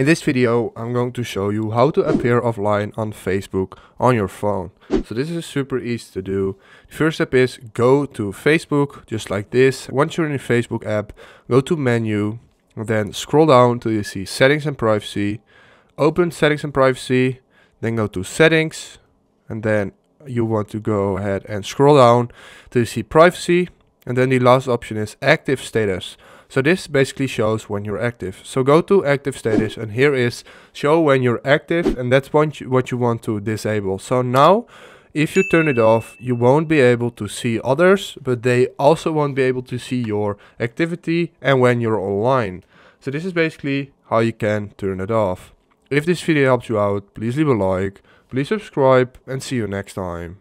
In this video I'm going to show you how to appear offline on Facebook on your phone. So this is super easy to do. first step is go to Facebook just like this. Once you're in the Facebook app go to menu then scroll down till you see settings and privacy. Open settings and privacy then go to settings and then you want to go ahead and scroll down till you see privacy and then the last option is active status. So this basically shows when you're active. So go to active status and here is show when you're active and that's what you want to disable. So now if you turn it off, you won't be able to see others, but they also won't be able to see your activity and when you're online. So this is basically how you can turn it off. If this video helped you out, please leave a like, please subscribe and see you next time.